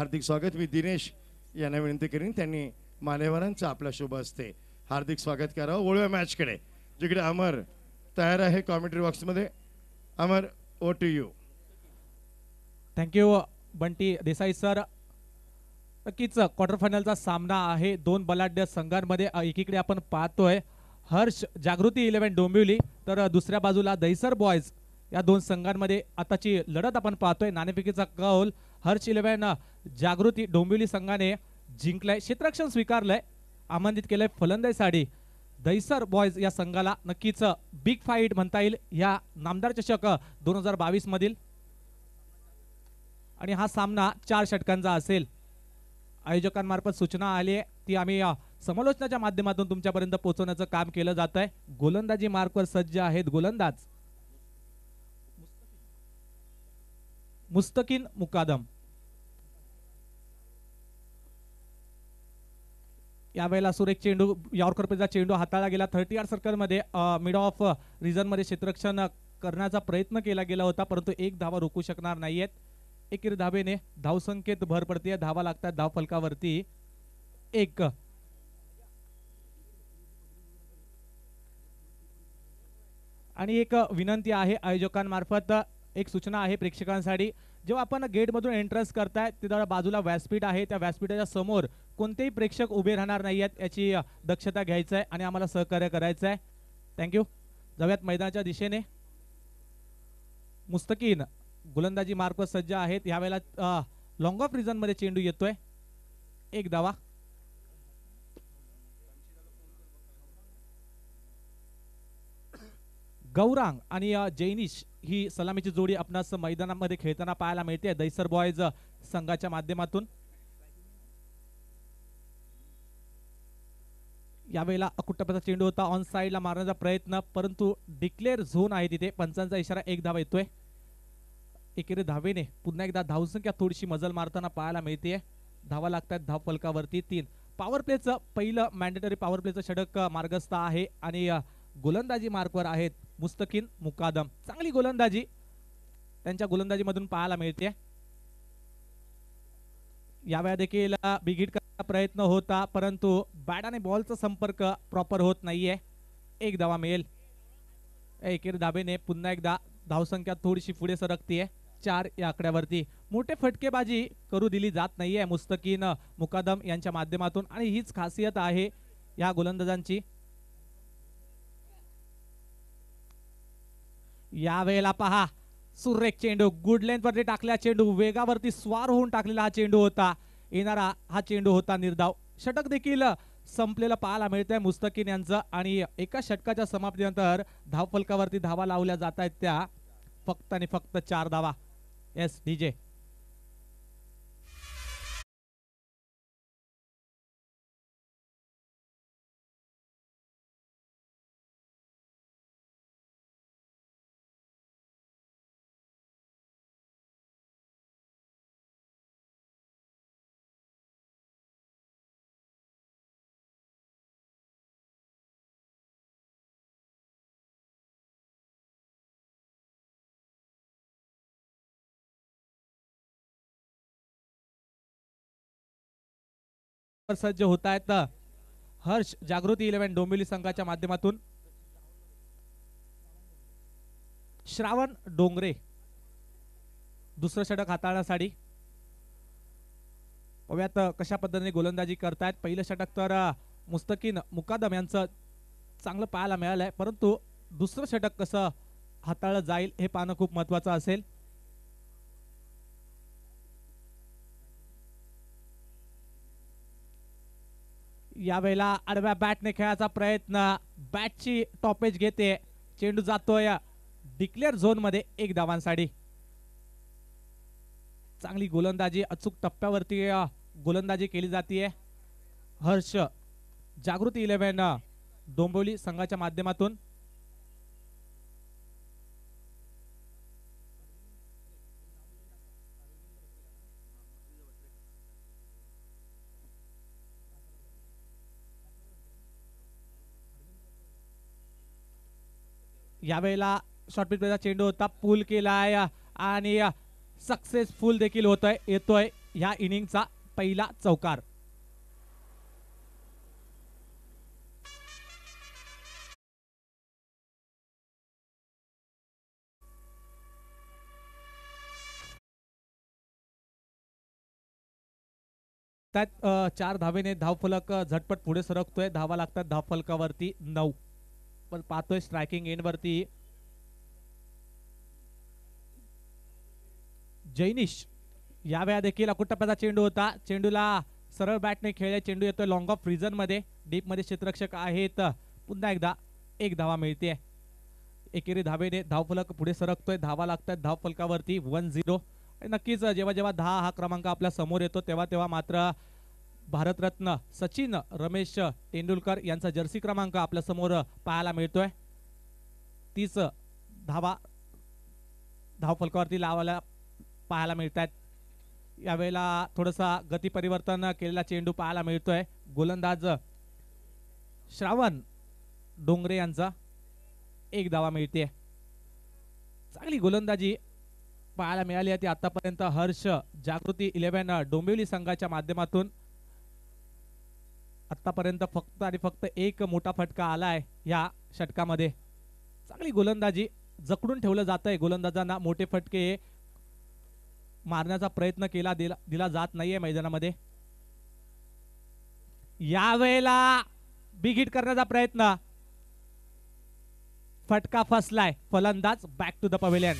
हार्दिक स्वागत मी दिनेश यांना विनंती करीन त्यांनी मान्यवरांचं आपला शुभ असते हार्दिक स्वागत करावं ओळव्या मॅचकडे जिकडे अमर तयार आहे कॉमेंट्री बॉक्समध्ये Amar over to you thank you Bunty Desai sir नक्कीच क्वार्टर फायनलचा सामना आहे दोन बलाढ्य संघांमध्ये एकीकडे आपण पाहतोय हर्ष जागृती इलेव्हन डोंबिवली तर दुसऱ्या बाजूला दहिसर बॉयज या दोन संघांमध्ये आताची लढत आपण पाहतोय नाणेफेकीचा कौल हर्ष जागृती डोंबिवली संघाने जिंकलंय क्षेत्रक्षण स्वीकारलंय आमंत्रित केलंय साडी दैसर बॉयज या संघाला नक्कीच बिग फाईट म्हणता येईल या नामदार चषक दोन हजार बावीस मधील आणि हा सामना चार षटकांचा असेल आयोजकांमार्फत सूचना आली आहे ती आम्ही समालोचनाच्या माध्यमातून तुमच्यापर्यंत पोहोचवण्याचं काम केलं जात गोलंदाजी मार्कवर सज्ज आहेत गोलंदाज मुस्तकिन मुकादम यावेळेला सुरेख चेंडू यॉर्कर पेचा चेंडू हाताळला गेला थर्टी आर सर्कलमध्ये मिड ऑफ रिझनमध्ये क्षेत्ररक्षण करण्याचा प्रयत्न केला गेला होता परंतु एक धावा रोखू शकणार नाहीयेत एकेरी धावेने धावसंख्येत भर पडते धावा लागतात धाव फलकावरती एक आणि एक विनंती आहे आयोजकांमार्फत एक सूचना आहे प्रेक्षकांसाठी जेव्हा आपण गेटमधून एंट्रन्स करताय तिथं बाजूला व्यासपीठ आहे त्या व्यासपीठाच्या समोर कोणतेही प्रेक्षक उभे राहणार नाही आहेत याची दक्षता घ्यायचं आहे आणि आम्हाला सहकार्य करायचं आहे थँक्यू जाऊयात मैदानाच्या दिशेने मुस्तकीन गोलंदाजी मार्ग सज्ज आहेत ह्यावेळेला लॉंग ऑफ रिझनमध्ये चेंडू येतोय एक दवा गौरांग आणि जैनिश ही सलामीची जोडी आपणास मैदानामध्ये खेळताना पाहायला मिळते दैसर बॉयज संघाच्या माध्यमातून यावेळेला अकुट्टप्याचा चेंडू होता ऑन साईडला मारण्याचा प्रयत्न परंतु डिक्लेअर झोन आहे तिथे पंचांचा इशारा एक धाव येतोय एकेरी धावेने पुन्हा एकदा धावसंख्या थोडीशी मजल मारताना पाहायला मिळते धावा लागतात धाव फलकावरती तीन पॉवर प्लेचं पहिलं मॅन्डेटरी पॉवर प्लेचं षडक मार्गस्थ आहे आणि गोलंदाजी मार्कवर आहेत मुस्तकीन मुकादम चांगली गोलंदाजी त्यांच्या गोलंदाजीमधून पाहायला मिळते यावेळा देखील करायचा प्रयत्न होता परंतु बॅट आणि बॉलचा संपर्क प्रॉपर होत नाहीये एक धावा मिळेल एकेर दाबेने पुन्हा एकदा धावसंख्या थोडीशी पुढे सरकतीये चार या आकड्यावरती मोठे फटकेबाजी करू दिली जात नाहीये मुस्तकीन मुकादम यांच्या माध्यमातून आणि हीच खासियत आहे या गोलंदाजांची यावेळेला पहा सुरेख चेंडू गुड लेंथवरती टाकला चेंडू वेगावरती स्वार होऊन टाकलेला हा चेंडू होता येणारा हा चेंडू होता निर्धाव षटक देखील संपलेलं पाहायला मिळतंय मुस्तकीन यांचं आणि एका षटकाच्या समाप्तीनंतर धावफलकावरती धावा लावल्या जात आहेत त्या फक्त आणि फक्त चार धावा एस डी जे सज्ज होत आहेत हर्ष जागृती इलेव्हन डोंबिवली संघाच्या माध्यमातून श्रावण डोंगरे दुसरं षटक हाताळण्यासाठी पव्यात कशा पद्धतीने गोलंदाजी करतायत पहिलं षटक तर मुस्तकीन मुकादम यांचं चांगलं पाहायला मिळालंय परंतु दुसरं षटक कसं हाताळलं जाईल हे पाहणं खूप महत्वाचं असेल यावेळेला आडव्या बॅटने खेळायचा प्रयत्न बॅटची टॉपेज घेते चेंडू जातोय डिक्लेअर झोन मध्ये एक धावांसाठी चांगली गोलंदाजी अचूक टप्प्यावरती गोलंदाजी केली जाते हर्ष जागृती इलेव्हन डोंबिवली संघाच्या माध्यमातून यावेळेला शॉर्ट चेंडू होता पूल केला आहे आणि सक्सेसफुल देखील होतोय येतोय ह्या इनिंगचा पहिला चौकार त्यात चार धावेने धावफलक झटपट पुढे सरकतोय धावा लागतात धावफलकावरती नऊ आपण पाहतोय स्ट्रायकिंग एंड वरती जैनिश या वेळा देखील अकुट टप्प्याचा चेंडू होता चेंडूला सरळ बॅटने खेळले चेंडू येतोय लॉंग ऑफ रिझन मध्ये डीप मध्ये क्षेत्ररक्षक आहेत पुन्हा एकदा एक धावा मिळते एकेरी धावेने धावफलक पुढे सरकतोय धावा लागतात धावफलकावरती वन झिरो नक्कीच जेव्हा जेव्हा दहा हा क्रमांक आपल्या समोर येतो तेव्हा तेव्हा मात्र भारतरत्न सचिन रमेश तेंडुलकर यांचा जर्सी क्रमांक आपल्या समोर पाहायला मिळतोय तीच धावा धावफलकावरती लावायला पाहायला मिळत आहेत यावेळेला थोडंसं गती परिवर्तन केलेला चेंडू पाहायला मिळतोय गोलंदाज श्रावण डोंगरे यांचा एक धावा मिळते चांगली गोलंदाजी पाहायला मिळाली आहे ती आतापर्यंत हर्ष जागृती इलेव्हन डोंबिवली संघाच्या माध्यमातून आतापर्यंत फक्त आणि फक्त एक मोठा फटका आलाय या षटकामध्ये चांगली गोलंदाजी जकडून ठेवलं जात आहे गोलंदाजांना मोठे फटके मारण्याचा प्रयत्न केला दिला दिला जात नाहीये मैदानामध्ये यावेळेला बिग करण्याचा प्रयत्न फटका फसलाय फलंदाज बॅक टू द पवेलियन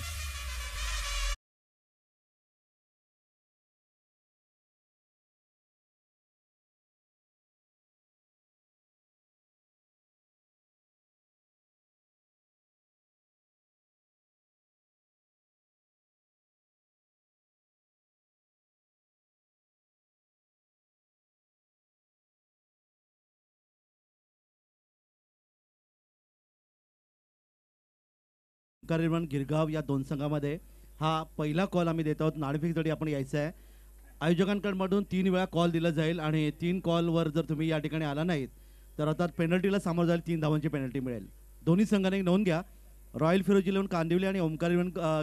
उपकारनिर्माण गिरगाव या दोन संघामध्ये हा पहिला कॉल आम्ही देत आहोत जडी आपण यायचं आहे आयोजकांकडून तीन वेळा कॉल दिला जाईल आणि तीन कॉलवर जर तुम्ही या ठिकाणी आला नाहीत तर अर्थात पेनल्टीला सामोरं जाईल तीन धावांची पेनल्टी मिळेल दोन्ही संघाने नोंद घ्या रॉयल फिरोजी इलेव्हन कांदिवली आणि ओमकार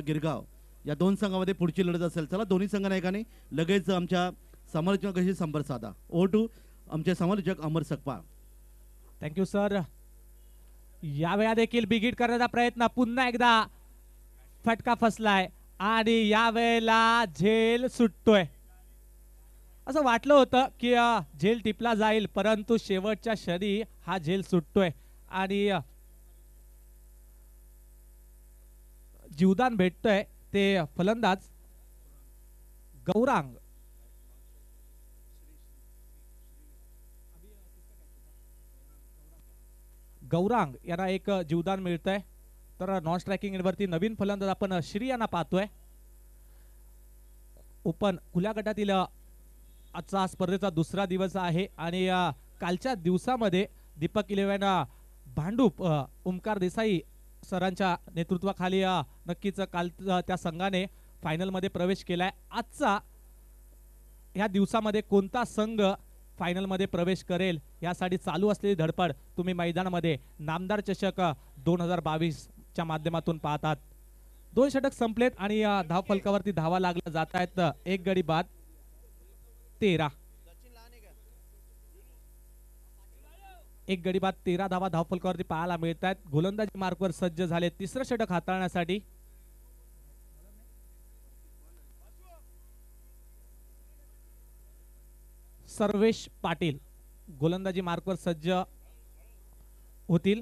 गिरगाव या दोन संघामध्ये पुढची लढत असेल चला दोन्ही संघानायकाने लगेच आमच्या समालोचकाशी संपर्क साधा ओ टू आमचे समालोचक अमर सकपा थँक्यू सर यावेळा देखील बिगीट करण्याचा प्रयत्न पुन्हा एकदा फटका फसलाय आणि यावेळेला झेल सुटतोय असं वाटलं होतं की झेल टिपला जाईल परंतु शेवटच्या क्षणी हा झेल सुटतोय आणि जीवदान भेटतोय ते फलंदाज गौरांग गौरांग यांना एक जीवदान मिळतंय तर नॉन स्ट्रायकिंग वरती नवीन फलंदाज आपण श्री यांना पाहतोय ओपन खुल्या गटातील आजचा स्पर्धेचा दुसरा दिवस आहे आणि कालच्या दिवसामध्ये दीपक इलेव्हन भांडूप ओमकार देसाई सरांच्या नेतृत्वाखाली नक्कीच काल त्या संघाने फायनलमध्ये प्रवेश केलाय आजचा ह्या दिवसामध्ये कोणता संघ फायनलमध्ये प्रवेश करेल यासाठी चालू असलेली धडपड तुम्ही मैदानामध्ये नामदार चषक दोन हजार बावीसच्या माध्यमातून पाहतात दोन षटक संपलेत आणि धाव फलकावरती धावा लागला जात आहेत एक गडी बाद तेरा एक गडी बाद तेरा धावा धावफलकावरती पाहायला मिळत आहेत गोलंदाजी मार्कवर सज्ज झाले तिसरं षटक हाताळण्यासाठी सर्वेश पाटील गोलंदाजी मार्कवर सज्ज होतील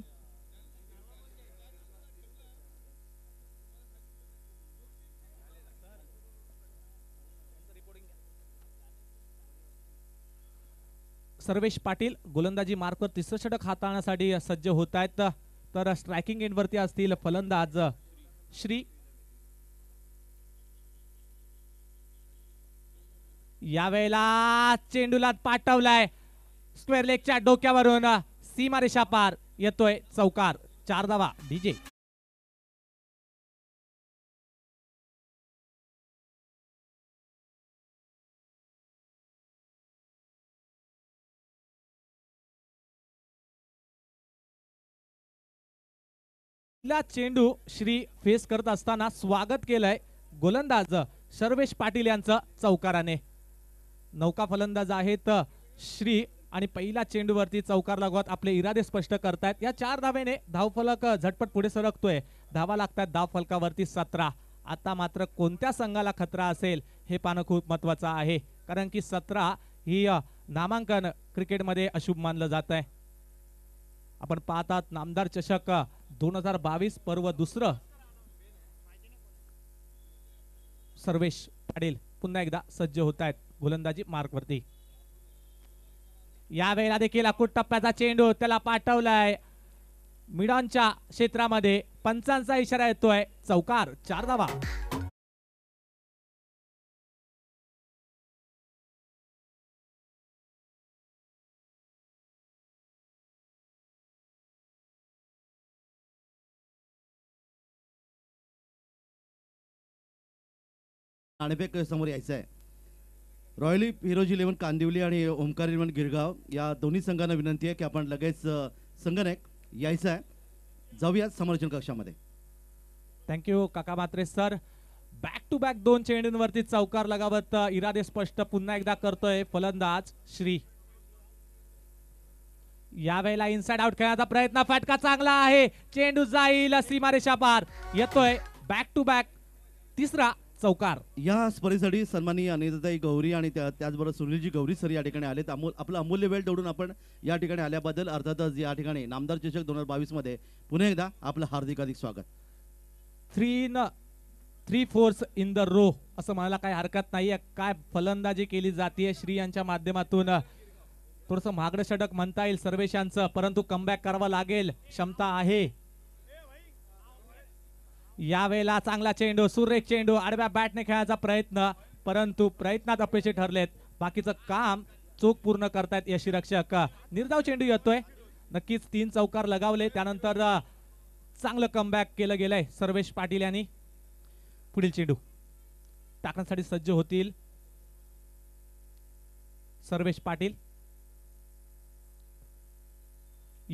सर्वेश पाटील गोलंदाजी मार्कवर तिसरं षटक हाताळण्यासाठी सज्ज होत आहेत तर स्ट्रायकिंग वरती असतील फलंदाज श्री यावेळेला चेंडूला पाठवलाय स्क्वेअर लेगच्या डोक्यावरून सीमारेषा पार येतोय चौकार चार धावा डीजे चेंडू श्री फेस करत असताना स्वागत केलंय गोलंदाज सर्वेश पाटील यांचं चौकाराने नौका फलंदाज आहेत श्री आणि पहिला चेंडूवरती चौकार लागवत आपले इरादे स्पष्ट करतायत या चार धावेने धावफलक झटपट पुढे सरकतोय धावा लागतात धाव फलकावरती सतरा आता मात्र कोणत्या संघाला खतरा असेल हे पाहणं खूप महत्वाचं आहे कारण की सतरा ही नामांकन क्रिकेटमध्ये अशुभ मानलं जात आहे आपण पाहतात नामदार चषक दोन हजार बावीस पर्व दुसरं सर्वेश पाटील पुन्हा एकदा सज्ज होत आहेत गोलंदाजी मार्कवरती यावेळेला देखील अकुट टप्प्याचा चेंडू त्याला पाठवलाय मिडॉनच्या क्षेत्रामध्ये पंचांचा इशारा येतोय चौकार चार धावा बेक समोर यायचं रॉयल हिरोज इलेव्हन कांदिवली आणि ओमकार इलेव्हन गिरगाव या दोन्ही संघांना विनंती आहे की आपण लगेच संगणक यायचं आहे जाऊया समर्थन कक्षामध्ये थँक्यू काका Mhatre sir back to back दोन चेंडूंवरती चौकार लगावत इरादे स्पष्ट पुन्हा एकदा करतोय फलंदाज श्री यावेळेला इनसाइड आउट खेळण्याचा प्रयत्न फटका चांगला आहे चेंडू जाईल सीमारेषा पार येतोय बॅक टू बॅक तिसरा चौकार या स्पर्धेसाठी सन्माननीय अनिताई गौरी आणि त्या त्याचबरोबर सुनीलजी गौरी सर या ठिकाणी आलेत आपलं अमूल्य वेळ दौडून आपण या ठिकाणी आल्याबद्दल अर्थातच या ठिकाणी नामदार चषक दोन हजार मध्ये पुन्हा एकदा आपलं हार्दिक अधिक स्वागत थ्री न three fours in the row असं म्हणायला काही हरकत नाहीये काय फलंदाजी केली जाते श्री यांच्या माध्यमातून थोडस महागड षटक म्हणता येईल सर्वेशांचं परंतु कमबॅक करावं लागेल क्षमता आहे यावेळेला चांगला चेंडू सुरेख चेंडू आडव्या बॅटने खेळायचा प्रयत्न परंतु प्रयत्नात अपयशी ठरलेत बाकीचं काम चोख पूर्ण करतायत यशिरक्षक निर्धाव चेंडू येतोय नक्कीच तीन चौकार लगावले त्यानंतर चांगलं कमबॅक केलं गेलंय सर्वेश पाटील यांनी पुढील चेंडू टाकण्यासाठी सज्ज होतील सर्वेश पाटील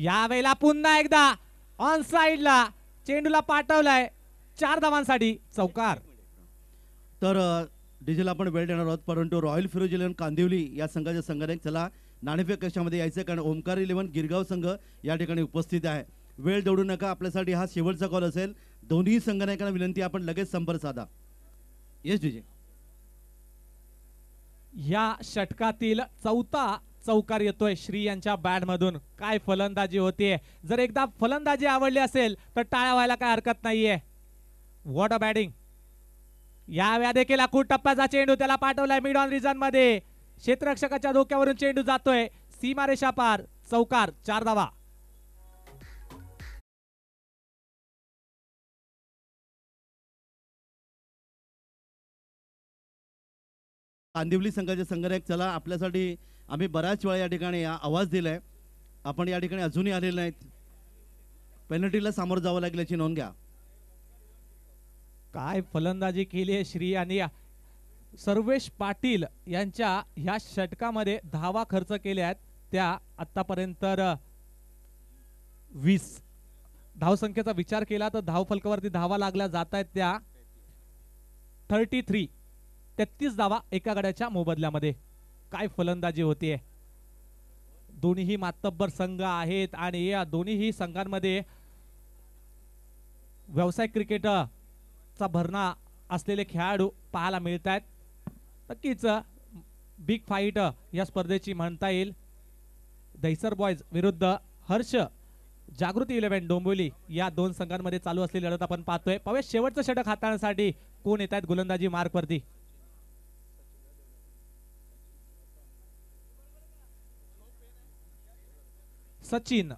यावेळेला पुन्हा एकदा ऑन साईडला चेंडूला पाठवलाय चार धावांसाठी चौकार तर डिझेल आपण वेळ देणार आहोत परंतु रॉयल इलेव्हन कांदिवली या संघाच्या संघाने चला नाणेफेक कक्षामध्ये यायचं कारण ओमकार इलेव्हन गिरगाव संघ या ठिकाणी उपस्थित आहे वेळ दौडू नका आपल्यासाठी हा शेवटचा कॉल असेल दोन्ही संघनायकांना विनंती आपण लगेच संपर्क साधा येस डीजे या षटकातील चौथा चौकार येतोय श्री यांच्या मधून काय फलंदाजी होतीये जर एकदा फलंदाजी आवडली असेल तर टाळ्या व्हायला काय हरकत नाहीये वॉट अ बॅटिंग या देखील खूप टप्प्याचा चेंडू त्याला पाठवलाय मिड ऑन रिझन मध्ये क्षेत्ररक्षकाच्या धोक्यावरून चेंडू जातोय सीमारेषा पार चौकार चार धावा कांदिवली संघाचे संघनायक चला आपल्यासाठी आम्ही बऱ्याच वेळा या ठिकाणी आवाज दिलाय आपण या ठिकाणी अजूनही आलेले नाहीत पेनल्टीला सामोरं जावं लागल्याची नोंद घ्या काय फलंदाजी केली आहे श्री आणि सर्वेश पाटील यांच्या ह्या षटकामध्ये धावा खर्च केल्या आहेत त्या आतापर्यंत वीस धावसंख्येचा विचार केला तर धाव फलकावरती धावा लागल्या जात आहेत त्या थर्टी थ्री तेहतीस धावा एका गड्याच्या मोबदल्यामध्ये काय फलंदाजी होतीये दोन्हीही मातब्बर संघ आहेत आणि या दोन्हीही संघांमध्ये व्यावसायिक क्रिकेट भरणा असलेले खेळाडू पाहायला मिळत आहेत नक्कीच बिग फाईट या स्पर्धेची म्हणता येईल दहिसर बॉयज विरुद्ध हर्ष जागृती इलेव्हन डोंबिवली या दोन संघांमध्ये चालू असलेली लढत आपण पाहतोय पाहूया शेवटचं षटक हाताळण्यासाठी कोण येत आहेत गोलंदाजी मार्कवरती सचिन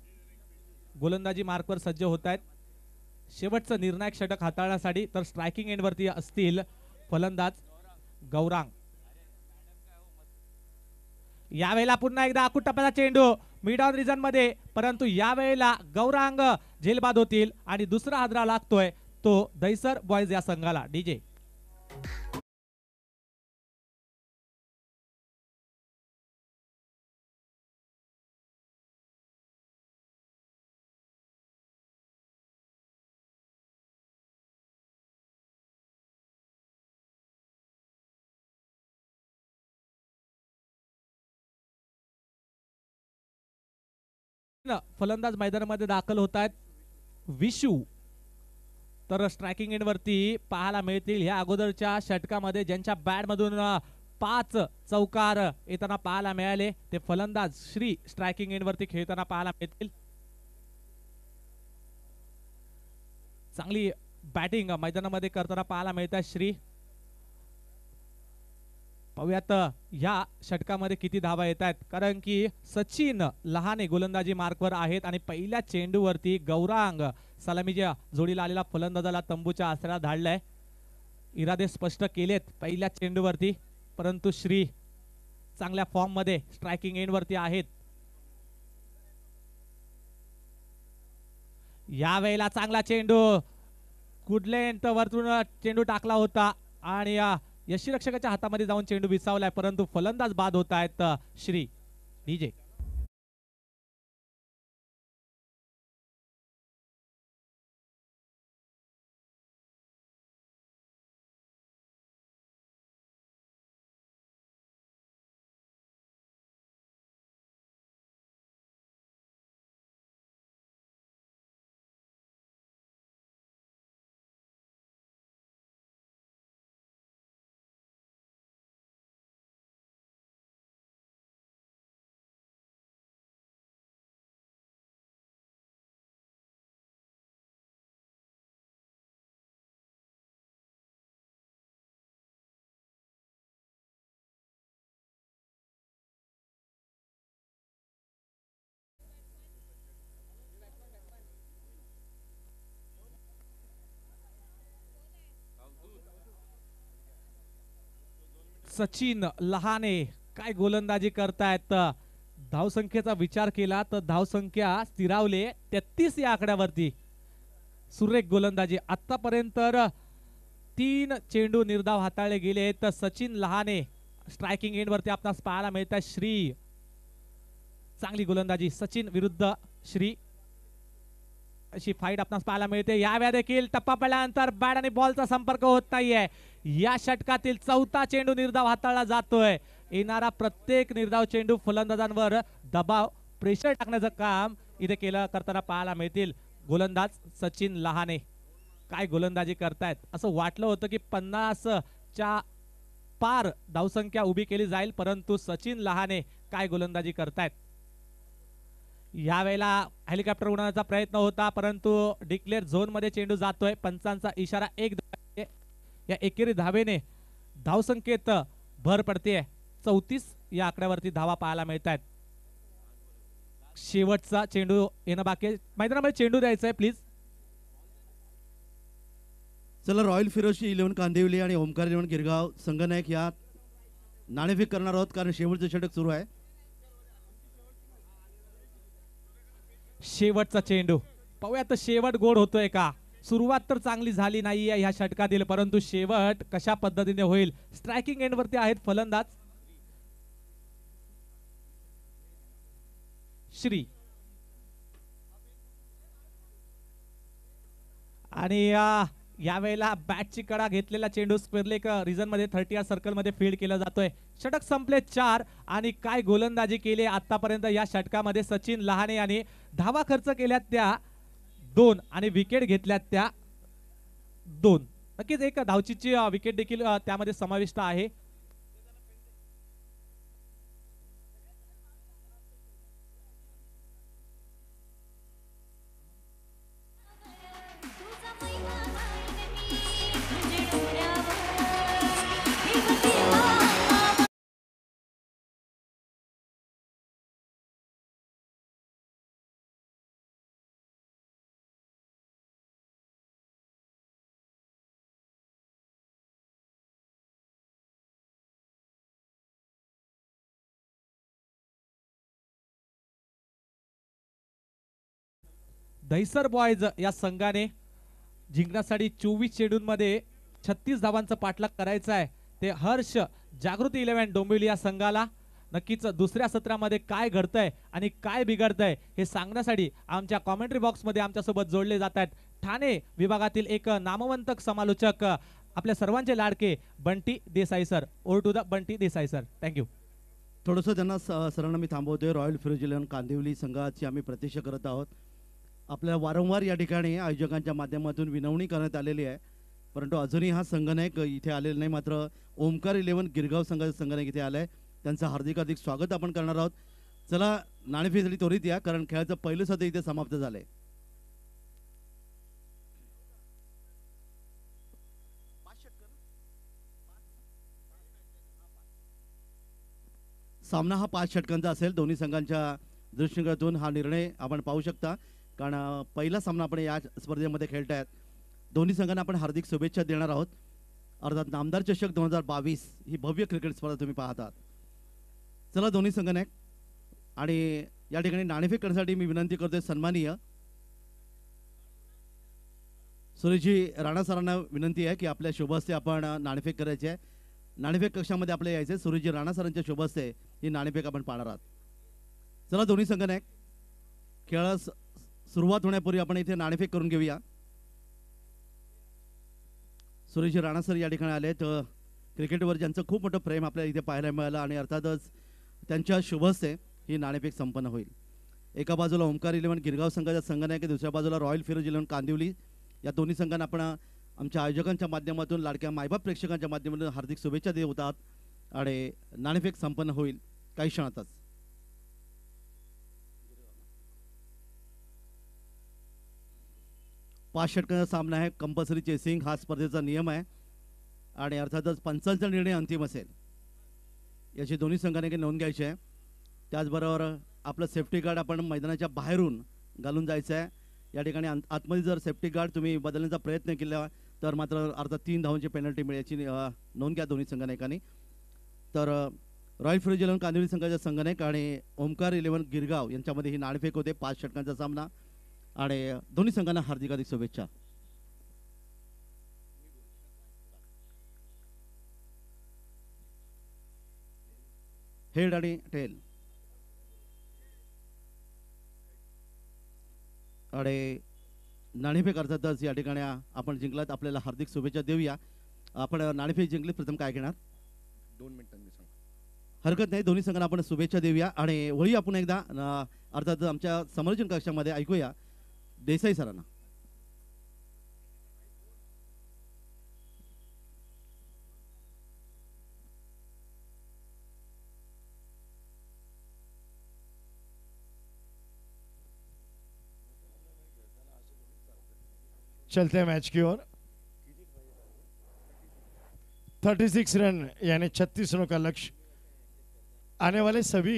गोलंदाजी मार्कवर सज्ज होत आहेत शेवटचं निर्णायक षटक हाताळण्यासाठी तर स्ट्रायकिंग वरती असतील फलंदाज गौरांग यावेळेला पुन्हा एकदा अकुट टप्प्याचा चेंडू मिड ऑन रिझन मध्ये परंतु यावेळेला गौरांग झेलबाद होतील आणि दुसरा आदरा लागतोय तो दैसर बॉयज या संघाला डीजे फलंदाज मैदानामध्ये दाखल होत आहेत विशू तर स्ट्रायकिंग एंड वरती पाहायला मिळतील ह्या अगोदरच्या षटकामध्ये ज्यांच्या बॅटमधून पाच चौकार येताना पाहायला मिळाले ते फलंदाज श्री स्ट्रायकिंग एंड वरती खेळताना पाहायला मिळतील चांगली बॅटिंग मैदानामध्ये करताना पाहायला मिळतात श्री पाहूयात या षटकामध्ये किती धावा येत आहेत कारण की सचिन लहाने गोलंदाजी मार्कवर आहेत आणि पहिल्या चेंडूवरती गौरांग सलामीच्या जोडीला आलेला फलंदाजाला तंबूच्या आसऱ्याला धाडलाय इरादे स्पष्ट केलेत पहिल्या चेंडूवरती परंतु श्री चांगल्या फॉर्ममध्ये स्ट्रायकिंग एंडवरती आहेत यावेळेला चांगला चेंडू कुडलेंट वरतून चेंडू टाकला होता आणि रक्षकाच्या हातामध्ये जाऊन चेंडू विसावलाय परंतु फलंदाज बाद होत आहेत श्री डीजे सचिन लहाने काय गोलंदाजी करतायत धावसंख्येचा विचार केला तर धावसंख्या स्थिरावले तेहतीस या आकड्यावरती सुरेख गोलंदाजी आतापर्यंत तीन चेंडू निर्धाव हाताळले गेले तर सचिन लहाने स्ट्रायकिंग एंड वरती आपणास पाहायला मिळतात श्री चांगली गोलंदाजी सचिन विरुद्ध श्री अशी फाईट आपणास पाहायला मिळते याव्या देखील टप्पा पडल्यानंतर बॅट आणि बॉलचा संपर्क होत नाहीये या षटकातील चौथा चेंडू निर्धाव हाताळला जातोय येणारा प्रत्येक निर्धाव चेंडू फलंदाजांवर दबाव प्रेशर टाकण्याचं काम इथे केलं करताना पाहायला मिळतील गोलंदाज सचिन लहाने काय गोलंदाजी करतायत असं वाटलं होतं की च्या पार धावसंख्या उभी केली जाईल परंतु सचिन लहाने काय गोलंदाजी करतायत यावेळेला हेलिकॉप्टर उडवण्याचा प्रयत्न होता परंतु डिक्लेअर झोन मध्ये चेंडू जातोय पंचांचा इशारा एक या एकेरी धावेने संकेत भर पडते चौतीस या आकड्यावरती धावा पाहायला मिळत आहेत शेवटचा चेंडू येणं बाकी मैदानामध्ये चेंडू द्यायचा आहे प्लीज चला रॉयल फिरोशी इलेव्हन कांदिवली आणि ओमकार इलेव्हन गिरगाव संगनायक या नाणेफेक करणार आहोत कारण शेवटचं षटक सुरू आहे शेवटचा चेंडू पाहूया तर शेवट गोड होतोय का सुरुवात तर चांगली झाली नाही आहे ह्या षटकातील परंतु शेवट कशा पद्धतीने होईल स्ट्रायकिंग एंड वरती आहेत फलंदाज श्री आणि यावेळेला बॅटची कडा घेतलेला चेंडू स्क्वेअरलेक रिझन मध्ये थर्टी या सर्कल मध्ये फील्ड केला जातोय षटक संपले चार आणि काय गोलंदाजी केली आतापर्यंत या षटकामध्ये सचिन लहाने यांनी धावा खर्च केल्या त्या दोन आणि विकेट घेतल्या त्या दोन नक्कीच एक धावचीची विकेट देखील त्यामध्ये समाविष्ट आहे दहिसर बॉयज या संघाने जिंकण्यासाठी चोवीस मध्ये छत्तीस धावांचा पाठलाग करायचा आहे ते हर्ष जागृती इलेव्हन डोंबिवली या संघाला नक्कीच दुसऱ्या सत्रामध्ये काय घडतंय आणि काय बिघडतंय हे सांगण्यासाठी आमच्या कॉमेंट्री बॉक्समध्ये आमच्यासोबत जोडले जात आहेत ठाणे विभागातील एक नामवंतक समालोचक आपल्या सर्वांचे लाडके Bunty Desai sir over to the Bunty Desai sir thank you थोडंसं त्यांना सरांना मी थांबवतोय रॉयल फ्रिजिलन कांदिवली संघाची आम्ही प्रतीक्षा करत आहोत आपल्याला वारंवार या ठिकाणी आयोजकांच्या माध्यमातून विनवणी करण्यात आलेली आहे परंतु अजूनही हा संघनायक इथे आलेला नाही मात्र ओमकार इलेव्हन गिरगाव संघाचा संगणक इथे आलाय आहे त्यांचं हार्दिक हार्दिक स्वागत आपण करणार आहोत चला नाणेफेक त्वरित या कारण खेळाचं पहिलं सध्या इथे समाप्त झालंय सामना हा पाच षटकांचा असेल दोन्ही संघांच्या दृष्टीकोनातून हा निर्णय आपण पाहू शकता कारण पहिला सामना आपण या स्पर्धेमध्ये खेळत आहेत दोन्ही संघांना आपण हार्दिक शुभेच्छा देणार आहोत अर्थात नामदार चषक दोन हजार बावीस ही भव्य क्रिकेट स्पर्धा तुम्ही पाहतात चला दोन्ही नाही आणि या ठिकाणी नाणेफेक करण्यासाठी मी विनंती करतोय सन्मानीय सुरेशजी राणा सरांना विनंती आहे की आपल्या शुभस्ते आपण नाणेफेक करायचे आहे नाणेफेक कक्षामध्ये आपल्या यायचे सुरेशजी राणा सरांच्या शुभस्ते ही नाणेफेक आपण पाहणार आहात चला दोन्ही संघ खेळास सुरुवात होण्यापूर्वी आपण इथे नाणेफेक करून घेऊया सुरेश राणा सर या ठिकाणी आले तर क्रिकेटवर ज्यांचं खूप मोठं प्रेम आपल्याला इथे पाहायला मिळालं आणि अर्थातच त्यांच्या शुभस्ते ही नाणेफेक संपन्न होईल एका बाजूला ओंकार इलेव्हन गिरगाव संघाचा नाही की दुसऱ्या बाजूला रॉयल फिरोज इलेव्हन कांदिवली या दोन्ही संघांना आपण आमच्या आयोजकांच्या माध्यमातून लाडक्या मायबाप प्रेक्षकांच्या माध्यमातून हार्दिक शुभेच्छा देत होतात आणि नाणेफेक संपन्न होईल काही क्षणातच पाच षटकांचा सामना आहे कंपल्सरी चेसिंग हा स्पर्धेचा नियम आहे आणि अर्थातच पंचांचा निर्णय अंतिम असेल याची दोन्ही संघाने नोंद घ्यायची आहे त्याचबरोबर आपलं सेफ्टी गार्ड आपण मैदानाच्या बाहेरून घालून जायचं आहे या ठिकाणी आतमध्ये जर सेफ्टी गार्ड तुम्ही बदलण्याचा प्रयत्न केला तर मात्र अर्थात तीन धावांची पेनल्टी मिळायची नोंद घ्या दोन्ही संघाने तर रॉयल इलेव्हन कांदिवली संघाच्या संघनायक आणि ओमकार इलेव्हन गिरगाव यांच्यामध्ये ही नाणफेक होते पाच षटकांचा सामना आणि दोन्ही संघांना हार्दिक हार्दिक शुभेच्छा हेड आणि टेल आणि नाणेफेक अर्थातच या ठिकाणी आपण जिंकलात आपल्याला हार्दिक शुभेच्छा देऊया आपण नाणेफेक जिंकले प्रथम काय घेणार दोन मिनिटांनी हरकत नाही दोन्ही संघांना आपण शुभेच्छा देऊया आणि वळी आपण एकदा अर्थात आमच्या समर्जन कक्षामध्ये ऐकूया देसाई ना चलते हैं मैच की ओर 36 रन यानी छत्तीस रनों का लक्ष्य आने वाले सभी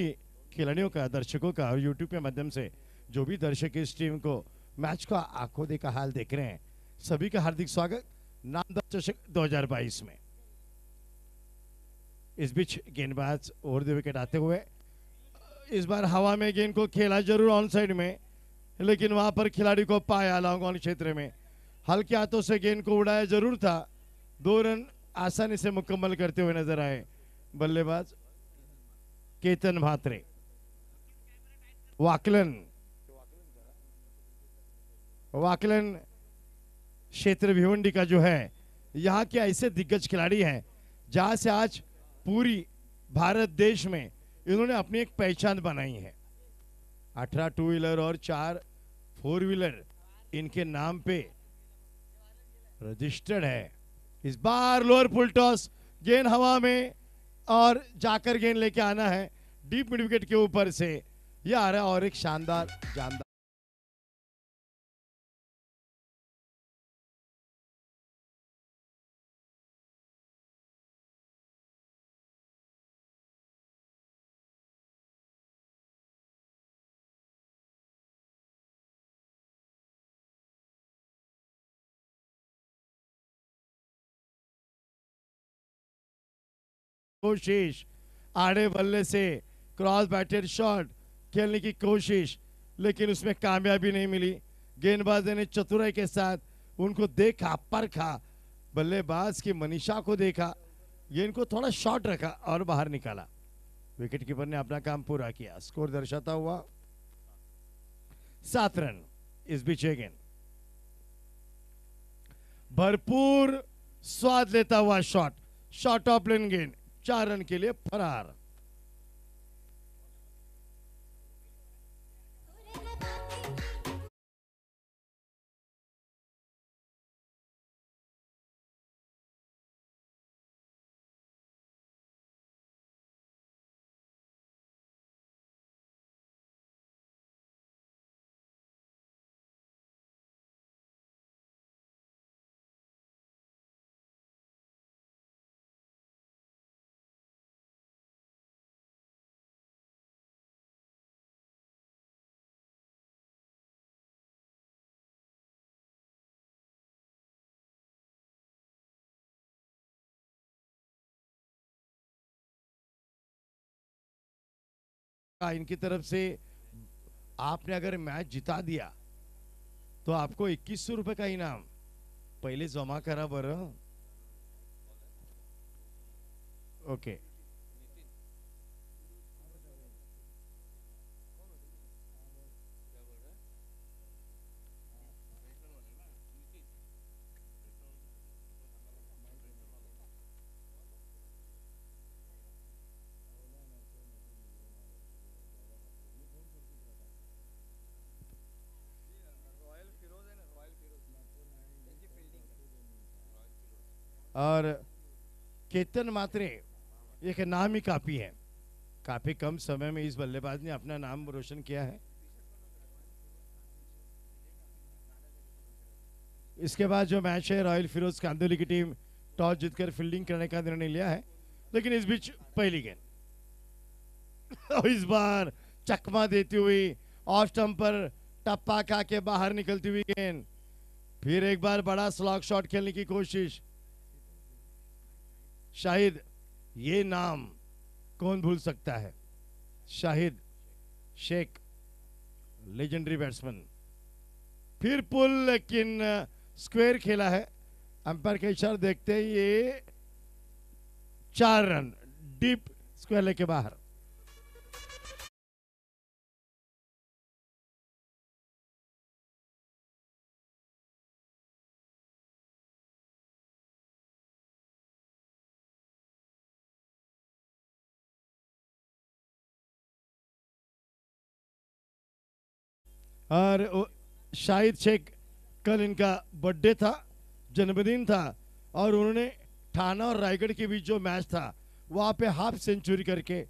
खिलाड़ियों का दर्शकों का और यूट्यूब के माध्यम से जो भी दर्शक इस टीम को मैच का आंखों देखा हाल देख रहे हैं सभी का हार्दिक स्वागत दो हजार बाईस में इस बीच गेंदबाज ओवर द विकेट आते हुए इस बार हवा में गेंद को खेला जरूर ऑन साइड में लेकिन वहां पर खिलाड़ी को पाया लॉन्ग क्षेत्र में हल्के हाथों से गेंद को उड़ाया जरूर था दो रन आसानी से मुकम्मल करते हुए नजर आए बल्लेबाज केतन भात्रे वाकलन वाकलन क्षेत्र भिवंडी का जो है यहाँ के ऐसे दिग्गज खिलाड़ी हैं जहाँ से आज पूरी भारत देश में इन्होंने अपनी एक पहचान बनाई है अठारह टू व्हीलर और चार फोर व्हीलर इनके नाम पे रजिस्टर्ड है इस बार लोअर पुल टॉस गेंद हवा में और जाकर गेंद लेके आना है डीप मिड विकेट के ऊपर से यह आ रहा है और एक शानदार जानदार कोशिश आड़े बल्ले से क्रॉस बैटेड शॉट खेलने की कोशिश लेकिन उसमें कामयाबी नहीं मिली गेंदबाज ने चतुराई के साथ उनको देखा परखा बल्लेबाज की मनीषा को देखा गेंद को थोड़ा शॉर्ट रखा और बाहर निकाला विकेट कीपर ने अपना काम पूरा किया स्कोर दर्शाता हुआ सात रन इस बीच गेंद भरपूर स्वाद लेता हुआ शॉट शॉर्ट ऑफ लेन गेंद चारण केले फरार इनकी तरफ से आपने अगर मैच जिता दिया तो आपको इक्कीस सौ रुपए का इनाम पहले जमा करा बर ओके और केतन मात्रे एक नाम ही काफ़ी है काफ़ी कम समय में इस बल्लेबाज ने अपना नाम रोशन किया है इसके बाद जो मैच है रॉयल फिरोज कांदोली की टीम टॉस जीतकर फील्डिंग करने का निर्णय लिया है लेकिन इस बीच पहली गेंद और इस बार चकमा देती हुई ऑफ स्टम्प पर टप्पा खा के बाहर निकलती हुई गेंद फिर एक बार बड़ा स्लॉग शॉट खेलने की कोशिश शाहिद ये नाम कौन भूल सकता है शाहिद शेख लेजेंडरी बैट्समैन फिर पुल लेकिन स्क्वेयर खेला है अंपायर के इशारे देखते हैं ये चार रन डीप स्क्वेयर लेके बाहर और शाहिद शेख कल इनका बर्थडे था जन्मदिन था और उन्होंने थाना और रायगढ़ के बीच जो मैच था वहाँ पे हाफ सेंचुरी करके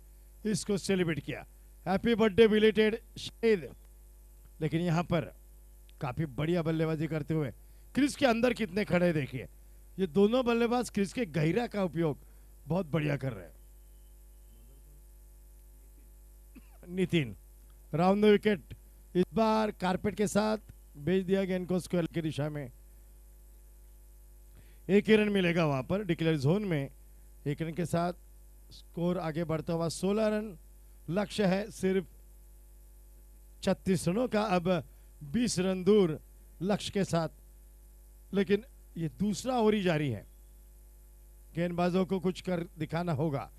इसको सेलिब्रेट किया हैप्पी बर्थडे विलेटेड शाहिद लेकिन यहाँ पर काफ़ी बढ़िया बल्लेबाजी करते हुए क्रिस के अंदर कितने खड़े देखिए ये दोनों बल्लेबाज क्रिस के गहरा का उपयोग बहुत बढ़िया कर रहे हैं नितिन राउंड द विकेट इस बार कारपेट के साथ भेज दिया गया इनको स्क्वायर की दिशा में एक रन मिलेगा वहां पर डिक्लेयर जोन में एक रन के साथ स्कोर आगे बढ़ता हुआ सोलह रन लक्ष्य है सिर्फ छत्तीस रनों का अब बीस रन दूर लक्ष्य के साथ लेकिन ये दूसरा ओवर ही जारी है गेंदबाजों को कुछ कर दिखाना होगा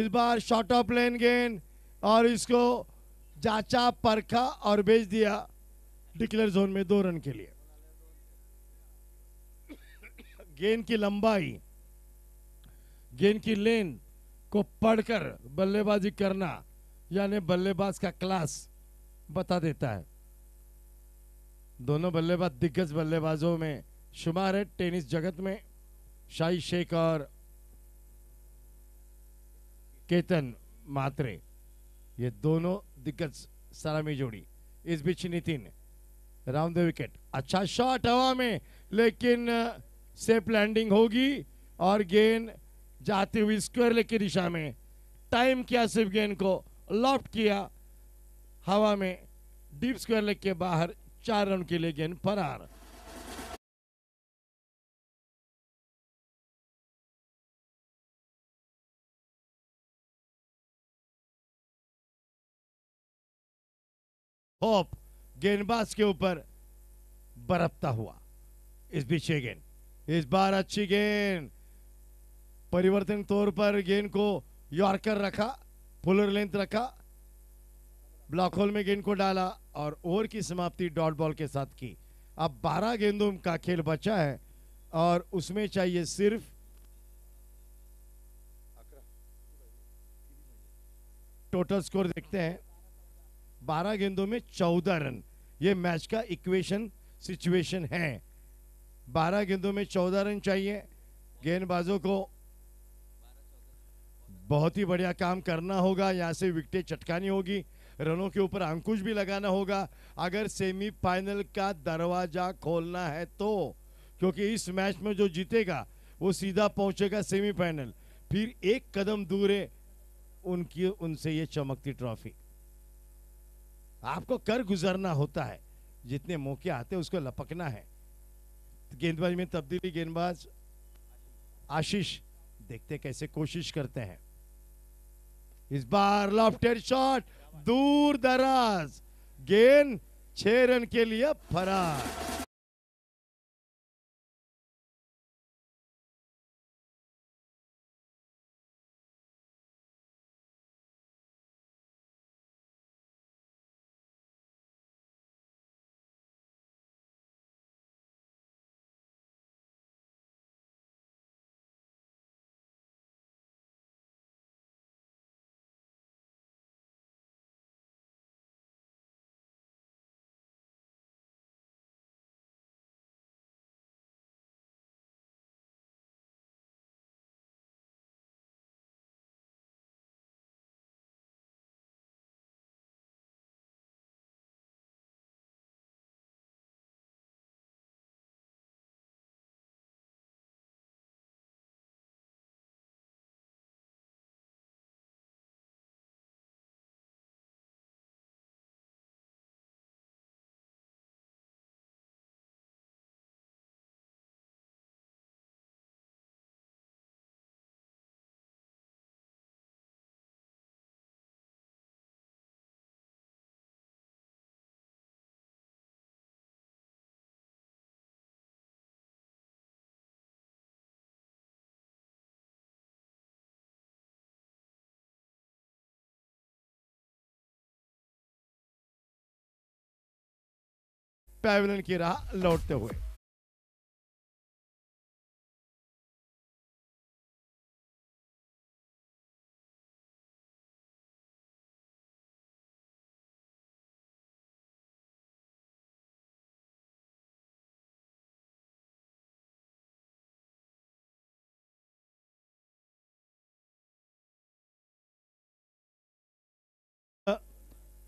इस बार शॉर्ट ऑफ लेन गेंद और इसको जाचा परखा और भेज दिया डिक्लेयर जोन में दो रन के लिए गेंद की लंबाई गेंद की लेन को पढ़कर बल्लेबाजी करना यानी बल्लेबाज का क्लास बता देता है दोनों बल्लेबाज दिग्गज बल्लेबाजों में शुमार है टेनिस जगत में शाही शेख और केतन मात्रे ये दोनों दिग्गज सलामी जोड़ी इस बीच नितिन राउंड द विकेट अच्छा शॉट हवा में लेकिन सेफ लैंडिंग होगी और गेंद जाती हुई स्क्वायर लेग की दिशा में टाइम किया सिर्फ गेंद को लॉफ्ट किया हवा में डीप स्क्वायर लेग के बाहर चार रन के लिए गेंद फरार होप गेंदबाज के ऊपर बरपता हुआ इस बीच ये गेंद इस बार अच्छी गेंद परिवर्तन तौर पर गेंद को यॉर्कर रखा फुलर लेंथ रखा ब्लॉक होल में गेंद को डाला और ओवर की समाप्ति डॉट बॉल के साथ की अब 12 गेंदों का खेल बचा है और उसमें चाहिए सिर्फ टोटल स्कोर देखते हैं बारह गेंदों में चौदह रन ये मैच का इक्वेशन सिचुएशन है बारह गेंदों में चौदह रन चाहिए गेंदबाजों को बहुत ही बढ़िया काम करना होगा यहाँ से विकटें चटकानी होगी रनों के ऊपर अंकुश भी लगाना होगा अगर सेमीफाइनल का दरवाजा खोलना है तो क्योंकि इस मैच में जो जीतेगा वो सीधा पहुंचेगा सेमीफाइनल फिर एक कदम दूर है उनकी उनसे ये चमकती ट्रॉफी आपको कर गुजरना होता है जितने मौके आते हैं उसको लपकना है गेंदबाज में तब्दीली गेंदबाज आशीष देखते कैसे कोशिश करते हैं इस बार लॉफ्टेड शॉट दूर दराज गेंद छह रन के लिए फरार पैविलियन की राह लौटते हुए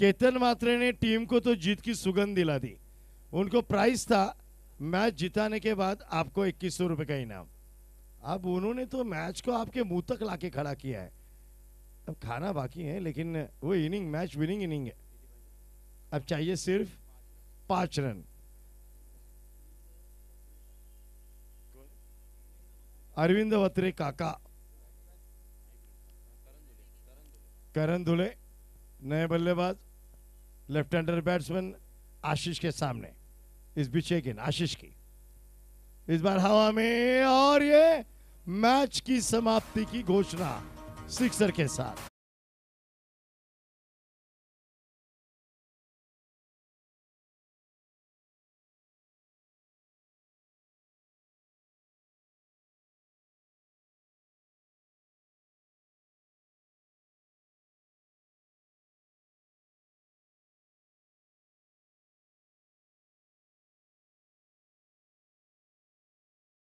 केतन मात्रे ने टीम को तो जीत की सुगंध दिला दी उनको प्राइस था मैच जिताने के बाद आपको इक्कीस सौ रुपए का इनाम अब उन्होंने तो मैच को आपके मुंह तक लाके खड़ा किया है अब खाना बाकी है लेकिन वो इनिंग मैच विनिंग इनिंग है अब चाहिए सिर्फ पांच रन अरविंद वत्रे काका करण धुले नए बल्लेबाज लेफ्ट हैंडर बैट्समैन आशीष के सामने इस पीछे के आशीष की इस बार हवा में और ये मैच की समाप्ति की घोषणा सिक्सर के साथ